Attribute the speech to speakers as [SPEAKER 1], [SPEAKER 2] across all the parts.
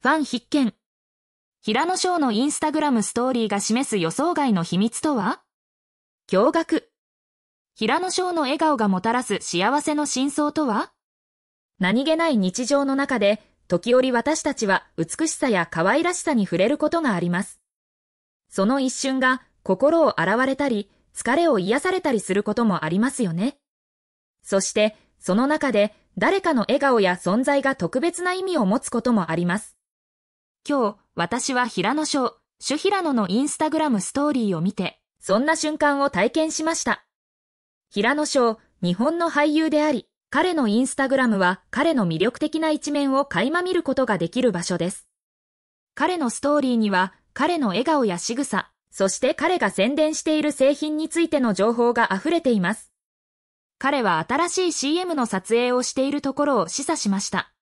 [SPEAKER 1] ファン必見。平野翔のインスタグラムストーリーが示す予想外の秘密とは驚愕。平野翔の笑顔がもたらす幸せの真相とは何気ない日常の中で、時折私たちは美しさや可愛らしさに触れることがあります。その一瞬が心を洗われたり、疲れを癒されたりすることもありますよね。そして、その中で誰かの笑顔や存在が特別な意味を持つこともあります。今日、私は平野翔、主平野のインスタグラムストーリーを見て、そんな瞬間を体験しました。平野翔、日本の俳優であり、彼のインスタグラムは彼の魅力的な一面を垣間見ることができる場所です。彼のストーリーには、彼の笑顔や仕草、そして彼が宣伝している製品についての情報が溢れています。彼は新しい CM の撮影をしているところを示唆しました。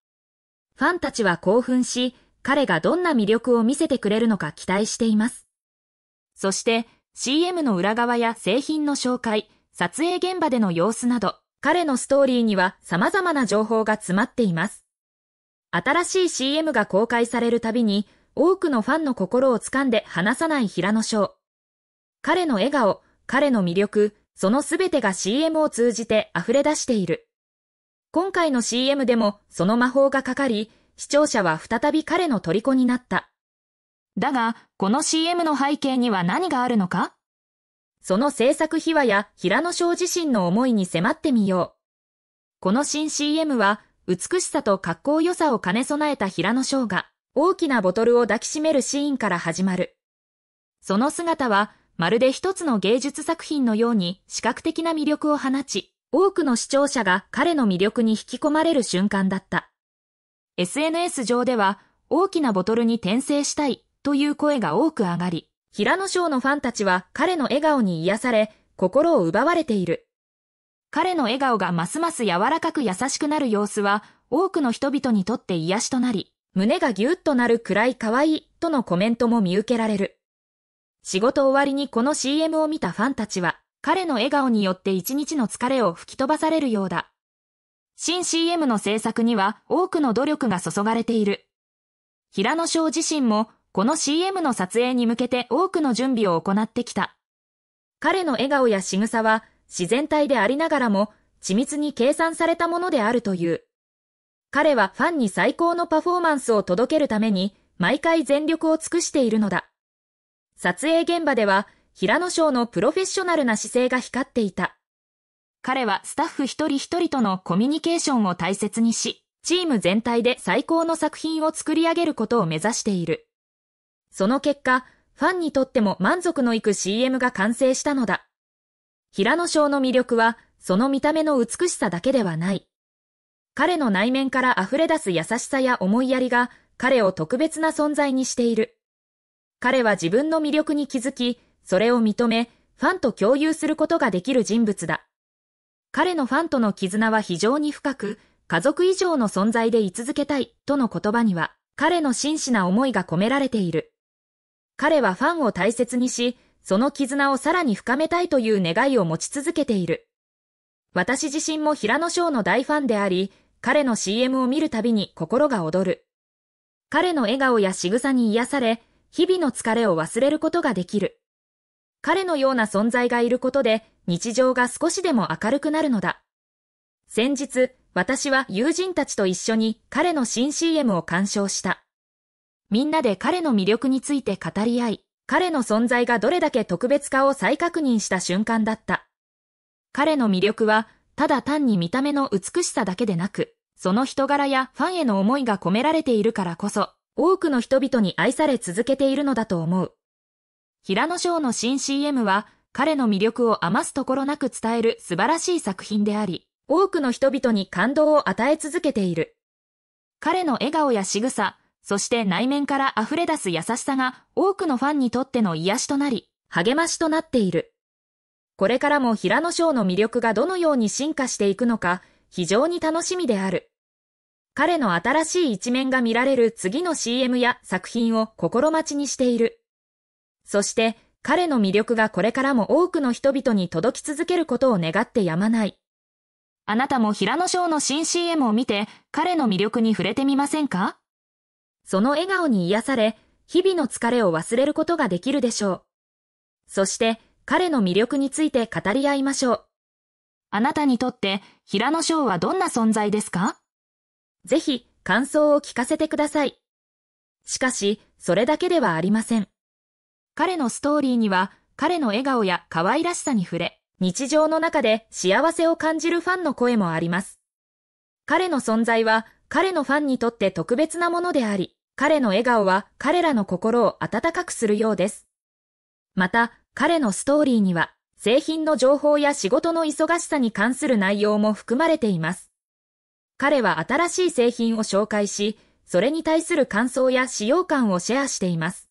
[SPEAKER 1] ファンたちは興奮し、彼がどんな魅力を見せてくれるのか期待しています。そして CM の裏側や製品の紹介、撮影現場での様子など、彼のストーリーには様々な情報が詰まっています。新しい CM が公開されるたびに、多くのファンの心を掴んで離さない平野翔。彼の笑顔、彼の魅力、そのすべてが CM を通じて溢れ出している。今回の CM でもその魔法がかかり、視聴者は再び彼の虜になった。だが、この CM の背景には何があるのかその制作秘話や平野翔自身の思いに迫ってみよう。この新 CM は、美しさと格好良さを兼ね備えた平野翔が、大きなボトルを抱きしめるシーンから始まる。その姿は、まるで一つの芸術作品のように視覚的な魅力を放ち、多くの視聴者が彼の魅力に引き込まれる瞬間だった。SNS 上では大きなボトルに転生したいという声が多く上がり、平野翔のファンたちは彼の笑顔に癒され、心を奪われている。彼の笑顔がますます柔らかく優しくなる様子は、多くの人々にとって癒しとなり、胸がギュッとなるくらい可愛いとのコメントも見受けられる。仕事終わりにこの CM を見たファンたちは、彼の笑顔によって一日の疲れを吹き飛ばされるようだ。新 CM の制作には多くの努力が注がれている。平野翔自身もこの CM の撮影に向けて多くの準備を行ってきた。彼の笑顔や仕草は自然体でありながらも緻密に計算されたものであるという。彼はファンに最高のパフォーマンスを届けるために毎回全力を尽くしているのだ。撮影現場では平野翔のプロフェッショナルな姿勢が光っていた。彼はスタッフ一人一人とのコミュニケーションを大切にし、チーム全体で最高の作品を作り上げることを目指している。その結果、ファンにとっても満足のいく CM が完成したのだ。平野翔の魅力は、その見た目の美しさだけではない。彼の内面から溢れ出す優しさや思いやりが、彼を特別な存在にしている。彼は自分の魅力に気づき、それを認め、ファンと共有することができる人物だ。彼のファンとの絆は非常に深く、家族以上の存在で居続けたい、との言葉には、彼の真摯な思いが込められている。彼はファンを大切にし、その絆をさらに深めたいという願いを持ち続けている。私自身も平野翔の大ファンであり、彼の CM を見るたびに心が躍る。彼の笑顔や仕草に癒され、日々の疲れを忘れることができる。彼のような存在がいることで日常が少しでも明るくなるのだ。先日、私は友人たちと一緒に彼の新 CM を鑑賞した。みんなで彼の魅力について語り合い、彼の存在がどれだけ特別かを再確認した瞬間だった。彼の魅力は、ただ単に見た目の美しさだけでなく、その人柄やファンへの思いが込められているからこそ、多くの人々に愛され続けているのだと思う。平野翔の新 CM は、彼の魅力を余すところなく伝える素晴らしい作品であり、多くの人々に感動を与え続けている。彼の笑顔や仕草、そして内面から溢れ出す優しさが多くのファンにとっての癒しとなり、励ましとなっている。これからも平野翔の魅力がどのように進化していくのか、非常に楽しみである。彼の新しい一面が見られる次の CM や作品を心待ちにしている。そして彼の魅力がこれからも多くの人々に届き続けることを願ってやまない。あなたも平野翔の新 CM を見て彼の魅力に触れてみませんかその笑顔に癒され、日々の疲れを忘れることができるでしょう。そして彼の魅力について語り合いましょう。あなたにとって平野翔はどんな存在ですかぜひ感想を聞かせてください。しかし、それだけではありません。彼のストーリーには、彼の笑顔や可愛らしさに触れ、日常の中で幸せを感じるファンの声もあります。彼の存在は、彼のファンにとって特別なものであり、彼の笑顔は彼らの心を温かくするようです。また、彼のストーリーには、製品の情報や仕事の忙しさに関する内容も含まれています。彼は新しい製品を紹介し、それに対する感想や使用感をシェアしています。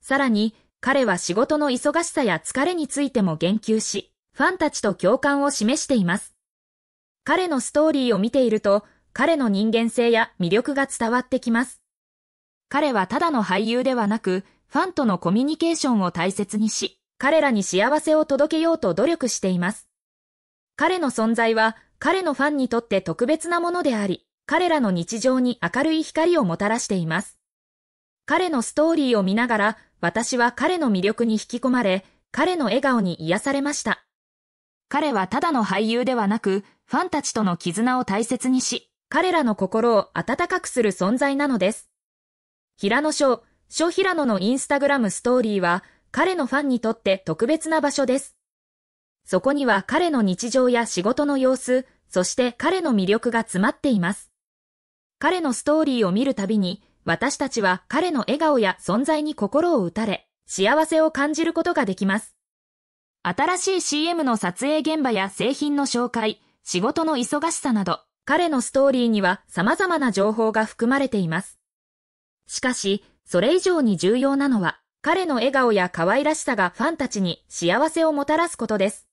[SPEAKER 1] さらに、彼は仕事の忙しさや疲れについても言及し、ファンたちと共感を示しています。彼のストーリーを見ていると、彼の人間性や魅力が伝わってきます。彼はただの俳優ではなく、ファンとのコミュニケーションを大切にし、彼らに幸せを届けようと努力しています。彼の存在は、彼のファンにとって特別なものであり、彼らの日常に明るい光をもたらしています。彼のストーリーを見ながら、私は彼の魅力に引き込まれ、彼の笑顔に癒されました。彼はただの俳優ではなく、ファンたちとの絆を大切にし、彼らの心を温かくする存在なのです。平野翔、翔平野のインスタグラムストーリーは、彼のファンにとって特別な場所です。そこには彼の日常や仕事の様子、そして彼の魅力が詰まっています。彼のストーリーを見るたびに、私たちは彼の笑顔や存在に心を打たれ、幸せを感じることができます。新しい CM の撮影現場や製品の紹介、仕事の忙しさなど、彼のストーリーには様々な情報が含まれています。しかし、それ以上に重要なのは、彼の笑顔や可愛らしさがファンたちに幸せをもたらすことです。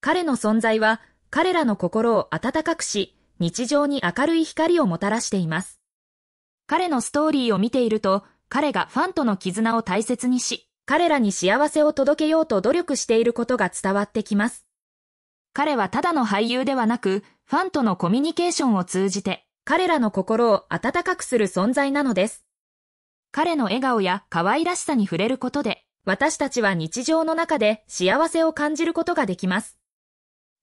[SPEAKER 1] 彼の存在は、彼らの心を温かくし、日常に明るい光をもたらしています。彼のストーリーを見ていると、彼がファンとの絆を大切にし、彼らに幸せを届けようと努力していることが伝わってきます。彼はただの俳優ではなく、ファンとのコミュニケーションを通じて、彼らの心を温かくする存在なのです。彼の笑顔や可愛らしさに触れることで、私たちは日常の中で幸せを感じることができます。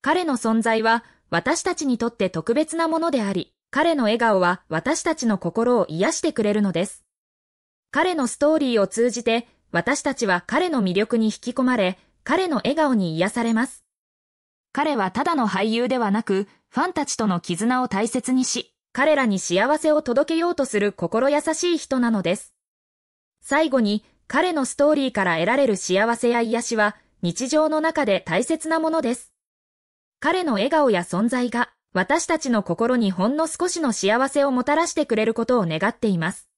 [SPEAKER 1] 彼の存在は私たちにとって特別なものであり、彼の笑顔は私たちの心を癒してくれるのです。彼のストーリーを通じて、私たちは彼の魅力に引き込まれ、彼の笑顔に癒されます。彼はただの俳優ではなく、ファンたちとの絆を大切にし、彼らに幸せを届けようとする心優しい人なのです。最後に、彼のストーリーから得られる幸せや癒しは、日常の中で大切なものです。彼の笑顔や存在が、私たちの心にほんの少しの幸せをもたらしてくれることを願っています。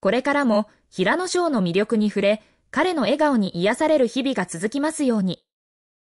[SPEAKER 1] これからも平野翔の魅力に触れ、彼の笑顔に癒される日々が続きますように。